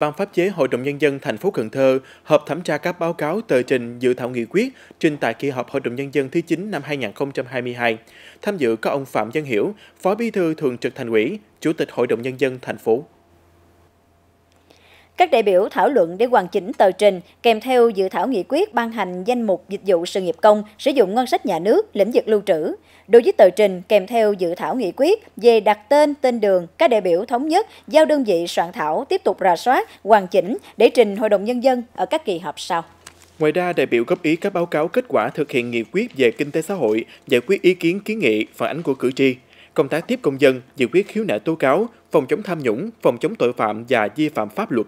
Ban pháp chế Hội đồng Nhân dân thành phố Cần Thơ họp thẩm tra các báo cáo tờ trình dự thảo nghị quyết trình tại kỳ họp Hội đồng Nhân dân thứ 9 năm 2022. Tham dự có ông Phạm Văn Hiểu, Phó Bí thư Thường trực Thành ủy, Chủ tịch Hội đồng Nhân dân thành phố. Các đại biểu thảo luận để hoàn chỉnh tờ trình kèm theo dự thảo nghị quyết ban hành danh mục dịch vụ sự nghiệp công sử dụng ngân sách nhà nước lĩnh vực lưu trữ. Đối với tờ trình kèm theo dự thảo nghị quyết về đặt tên, tên đường, các đại biểu thống nhất giao đơn vị soạn thảo tiếp tục rà soát, hoàn chỉnh để trình Hội đồng Nhân dân ở các kỳ họp sau. Ngoài ra, đại biểu góp ý các báo cáo kết quả thực hiện nghị quyết về kinh tế xã hội, giải quyết ý kiến kiến nghị, phản ánh của cử tri, công tác tiếp công dân, giải quyết khiếu nại tố cáo, phòng chống tham nhũng, phòng chống tội phạm và vi phạm pháp luật.